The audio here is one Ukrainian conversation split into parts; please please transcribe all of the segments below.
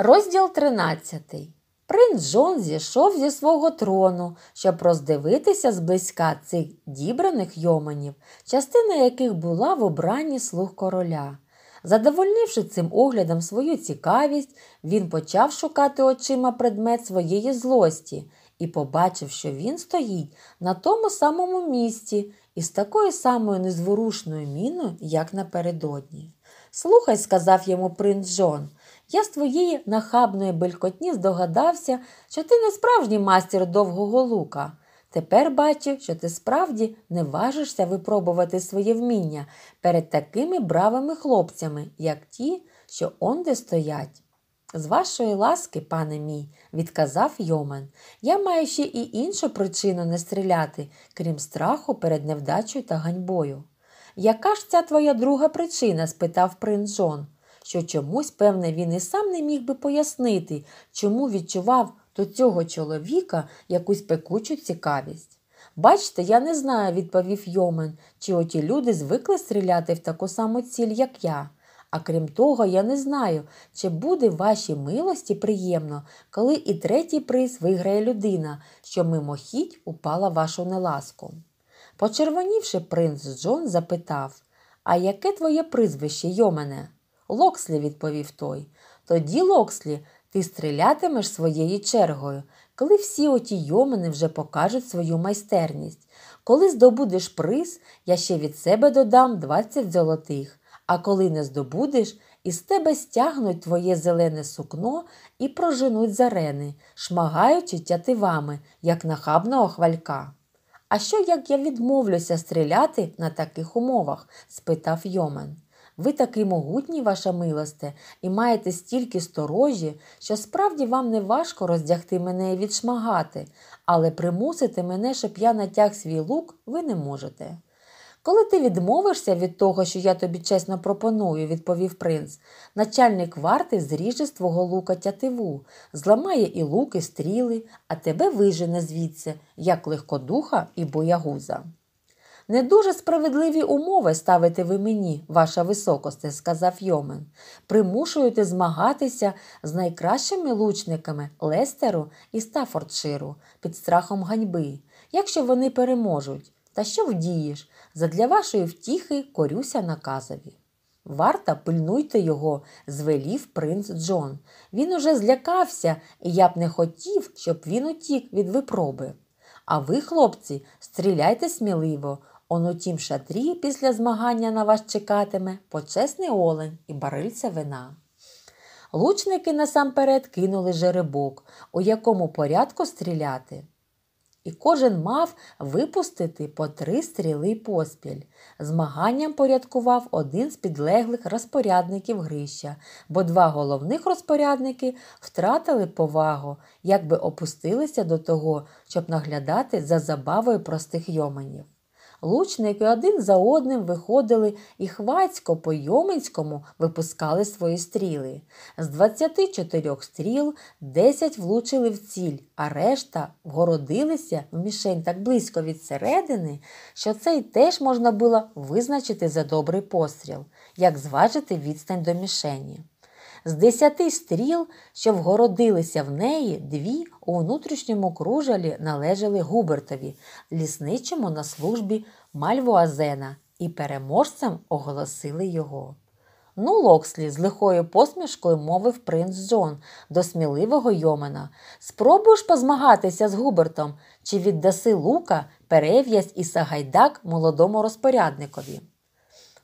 Розділ 13. Принц Джон зійшов зі свого трону, щоб роздивитися зблизька цих дібраних йоманів, частина яких була в обранні слуг короля. Задовольнивши цим оглядом свою цікавість, він почав шукати очима предмет своєї злості і побачив, що він стоїть на тому самому місці із такою самою незворушною міною, як напередодні. Слухай, сказав йому принц Джон. Я з твоєї нахабної белькотні здогадався, що ти не справжній мастер довгого лука. Тепер бачу, що ти справді не важишся випробувати своє вміння перед такими бравими хлопцями, як ті, що онде стоять. З вашої ласки, пане мій, відказав Йомен, я маю ще і іншу причину не стріляти, крім страху перед невдачею та ганьбою. Яка ж ця твоя друга причина? спитав принц Джон що чомусь, певне, він і сам не міг би пояснити, чому відчував до цього чоловіка якусь пекучу цікавість. Бачте, я не знаю, відповів Йомен, чи оті люди звикли стріляти в таку саму ціль, як я. А крім того, я не знаю, чи буде вашій милості приємно, коли і третій приз виграє людина, що мимохідь упала вашу неласку. Почервонівши, принц Джон запитав А яке твоє прізвище, Йомене? Локслі, відповів той. Тоді, Локслі, ти стрілятимеш своєю чергою, коли всі оті йомини вже покажуть свою майстерність. Коли здобудеш приз, я ще від себе додам 20 золотих, а коли не здобудеш, із тебе стягнуть твоє зелене сукно і проженуть зарени, шмагаючи тятивами, як нахабного хвалька. А що як я відмовлюся стріляти на таких умовах? спитав Йомен. Ви такий могутній, ваша милосте, і маєте стільки сторожі, що справді вам не важко роздягти мене і відшмагати, але примусити мене, щоб я натяг свій лук, ви не можете. Коли ти відмовишся від того, що я тобі чесно пропоную, відповів принц, начальник варти зріже з твого лука тятиву, зламає і луки, стріли, а тебе вижене звідси, як легкодуха і боягуза. Не дуже справедливі умови ставите ви мені, ваша високосте, сказав Йомен. Примушуєте змагатися з найкращими лучниками Лестеру і Стафордширу під страхом ганьби, якщо вони переможуть. Та що вдієш? Задля вашої втіхи корюся наказові. Варта, пильнуйте його, звелів принц Джон. Він уже злякався, і я б не хотів, щоб він утік від випроби. А ви, хлопці, стріляйте сміливо, Он у тім шатрі після змагання на вас чекатиме почесний олень і барильця вина. Лучники насамперед кинули жеребок, у якому порядку стріляти. І кожен мав випустити по три стріли поспіль. Змаганням порядкував один з підлеглих розпорядників грища, бо два головних розпорядники втратили повагу, якби опустилися до того, щоб наглядати за забавою простих йоманів лучники один за одним виходили і хвацько по Йоменському випускали свої стріли. З 24 стріл 10 влучили в ціль, а решта вгородилися в мішень так близько від середини, що цей теж можна було визначити за добрий постріл, як зважити відстань до мішені. З десяти стріл, що вгородилися в неї, дві у внутрішньому кружалі належали Губертові, лісничому на службі Мальвуазена, і переможцем оголосили його. Ну, Локслі з лихою посмішкою мовив принц Джон до сміливого йомена. Спробуєш позмагатися з Губертом чи віддаси лука, перев'язь і сагайдак молодому розпорядникові.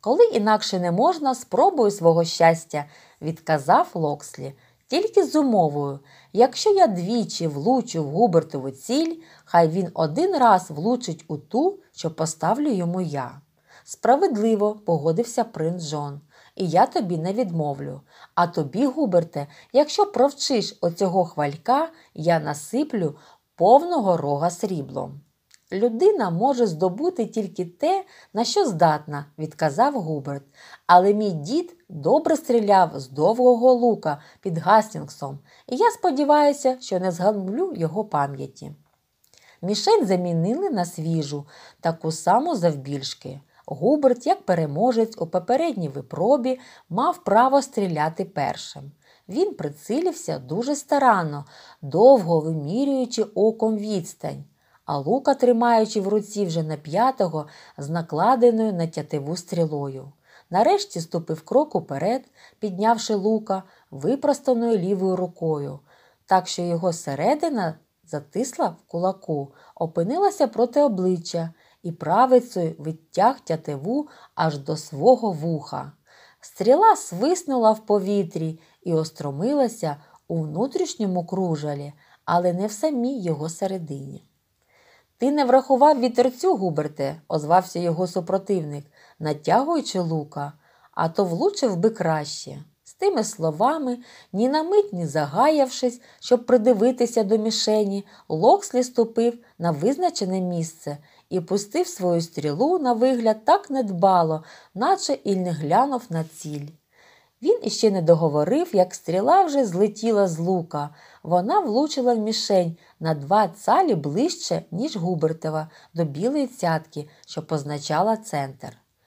Коли інакше не можна, спробую свого щастя, відказав Локслі. Тільки з умовою, якщо я двічі влучу в Губертову ціль, хай він один раз влучить у ту, що поставлю йому я. Справедливо погодився принц Джон, і я тобі не відмовлю. А тобі, Губерте, якщо провчиш оцього хвалька, я насиплю повного рога сріблом. Людина може здобути тільки те, на що здатна, відказав Губерт. Але мій дід добре стріляв з довгого лука під Гастінгсом, і я сподіваюся, що не згамблю його пам'яті. Мішень замінили на свіжу, таку саму завбільшки. Губерт, як переможець у попередній випробі, мав право стріляти першим. Він прицілився дуже старанно, довго вимірюючи оком відстань а лука, тримаючи в руці вже на п'ятого, з накладеною на тятиву стрілою. Нарешті ступив крок уперед, піднявши лука випростаною лівою рукою, так що його середина затисла в кулаку, опинилася проти обличчя і правицею відтяг тятиву аж до свого вуха. Стріла свиснула в повітрі і остромилася у внутрішньому кружалі, але не в самій його середині. Ти не врахував вітерцю, Губерте, озвався його супротивник, натягуючи лука, а то влучив би краще. З тими словами, ні на мить ні загаявшись, щоб придивитися до мішені, Локслі ступив на визначене місце і пустив свою стрілу на вигляд так недбало, наче і не глянув на ціль. Він іще не договорив, як стріла вже злетіла з лука. Вона влучила в мішень на два цалі ближче, ніж Губертова, до білої цятки, що позначала центр.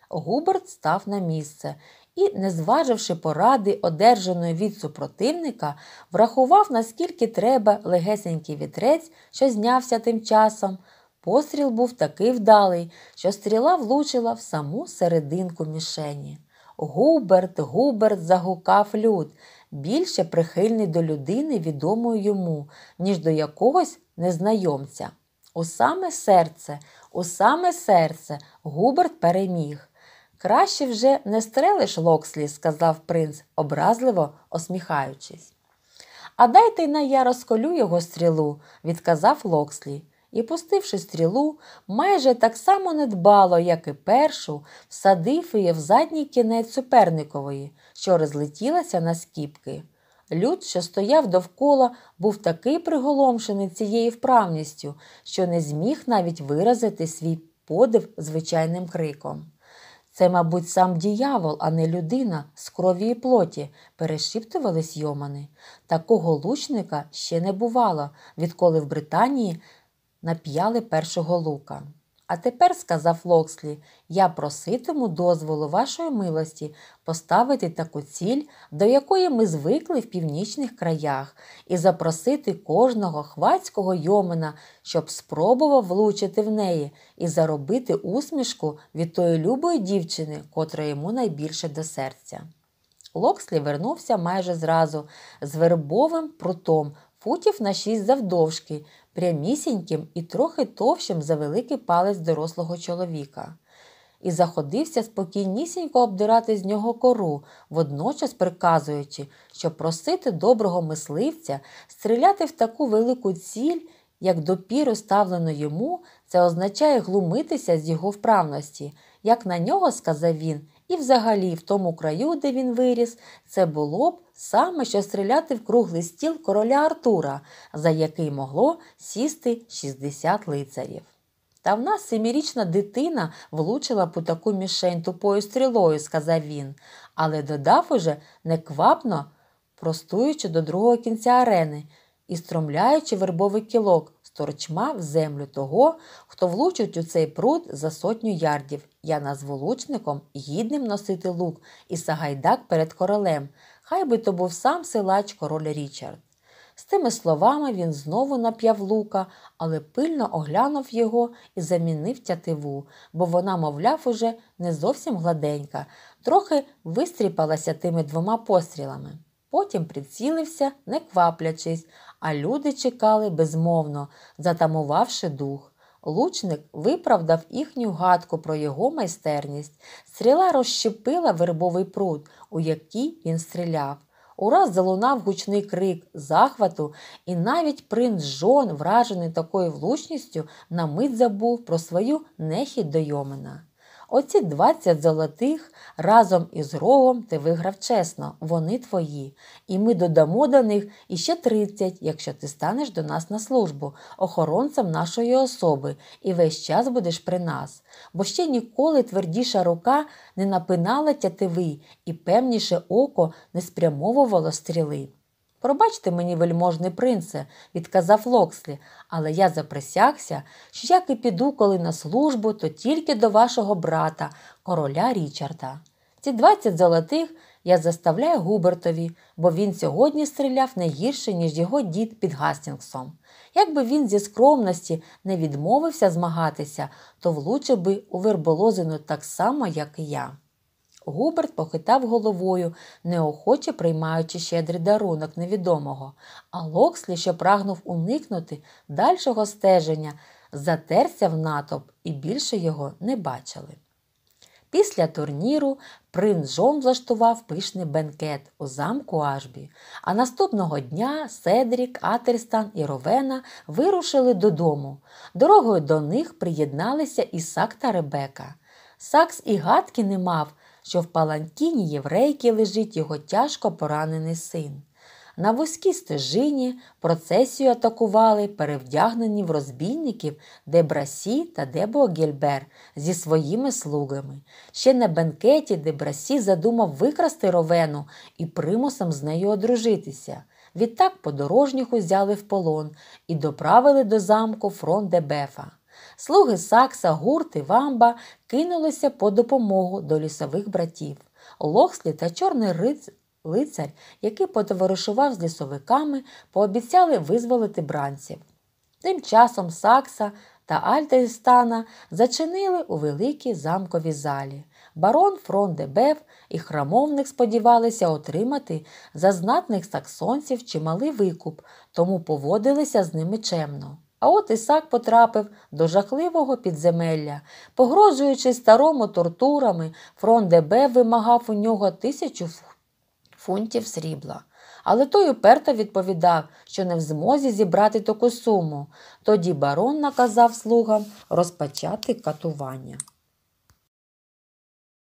Губерт став на місце і, не зваживши поради, одержаної від супротивника, врахував, наскільки треба легесенький вітрець, що знявся тим часом. Постріл був такий вдалий, що стріла влучила в саму серединку мішені. Губерт, Губерт загукав люд, більше прихильний до людини, відомої йому, ніж до якогось незнайомця. У саме серце, у саме серце, Губерт переміг. Краще вже не стрелиш Локслі, сказав принц, образливо осміхаючись. А дайте на я розколю його стрілу, відказав Локслі і, пустивши стрілу, майже так само недбало, як і першу, всадив її в задній кінець суперникової, що розлетілася на скіпки. Люд, що стояв довкола, був такий приголомшений цією вправністю, що не зміг навіть виразити свій подив звичайним криком. Це, мабуть, сам діявол, а не людина з крові і плоті, перешіптувались йомани. Такого лучника ще не бувало, відколи в Британії нап'яли першого лука. А тепер, сказав Локслі, я проситиму дозволу вашої милості поставити таку ціль, до якої ми звикли в північних краях, і запросити кожного хвацького йомена, щоб спробував влучити в неї і заробити усмішку від тої любої дівчини, котра йому найбільше до серця. Локслі вернувся майже зразу з вербовим прутом футів на шість завдовжки, прямісіньким і трохи товщим за великий палець дорослого чоловіка, і заходився спокійнісінько обдирати з нього кору, водночас приказуючи, що просити доброго мисливця стріляти в таку велику ціль, як допіру ставлено йому, це означає глумитися з його вправності, як на нього сказав він, і взагалі в тому краю, де він виріс, це було б саме що стріляти в круглий стіл короля Артура, за який могло сісти 60 лицарів. Та в нас семирічна дитина влучила по таку мішень тупою стрілою, сказав він, але додав уже неквапно, простуючи до другого кінця арени і стромляючи вербовий кілок, сторчма в землю того, хто влучить у цей пруд за сотню ярдів. Я назву лучником, гідним носити лук і сагайдак перед королем. Хай би то був сам силач король Річард. З тими словами він знову нап'яв лука, але пильно оглянув його і замінив тятиву, бо вона, мовляв, уже не зовсім гладенька, трохи вистріпалася тими двома пострілами потім прицілився, не кваплячись, а люди чекали безмовно, затамувавши дух. Лучник виправдав їхню гадку про його майстерність. Стріла розщепила вербовий пруд, у який він стріляв. Ураз залунав гучний крик захвату, і навіть принц Жон, вражений такою влучністю, на мить забув про свою нехід до Йомена. Оці 20 золотих разом із рогом ти виграв чесно, вони твої, і ми додамо до них іще 30, якщо ти станеш до нас на службу, охоронцем нашої особи, і весь час будеш при нас. Бо ще ніколи твердіша рука не напинала тятиви і певніше око не спрямовувало стріли. Пробачте мені, вельможний принце, відказав Локслі, але я заприсягся, що як і піду, коли на службу, то тільки до вашого брата, короля Річарда. Ці двадцять золотих я заставляю Губертові, бо він сьогодні стріляв не гірше, ніж його дід під Гастінгсом. Якби він зі скромності не відмовився змагатися, то влучив би у верболозину так само, як і я. Губерт похитав головою, неохоче приймаючи щедрий дарунок невідомого, а Локслі, що прагнув уникнути дальшого стеження, затерся в натовп і більше його не бачили. Після турніру принц Джон влаштував пишний бенкет у замку Ашбі. а наступного дня Седрік, Атерстан і Ровена вирушили додому. Дорогою до них приєдналися і Сак та Ребека. Сакс і гадки не мав, що в паланкіні єврейки лежить його тяжко поранений син. На вузькій стежині процесію атакували перевдягнені в розбійників Дебрасі та Дебо Гільбер зі своїми слугами. Ще на бенкеті Дебрасі задумав викрасти ровену і примусом з нею одружитися. Відтак подорожніх узяли в полон і доправили до замку фрон Дебефа слуги Сакса, Гурт і Вамба кинулися по допомогу до лісових братів. Лохслі та чорний риць, лицар, який потоваришував з лісовиками, пообіцяли визволити бранців. Тим часом Сакса та Альтельстана зачинили у великій замковій залі. Барон Фрон де і храмовник сподівалися отримати за знатних саксонців чималий викуп, тому поводилися з ними чемно. А от Ісак потрапив до жахливого підземелля. Погрожуючи старому тортурами, фронт ДБ вимагав у нього тисячу фунтів срібла. Але той уперто відповідав, що не в змозі зібрати таку суму. Тоді барон наказав слугам розпочати катування.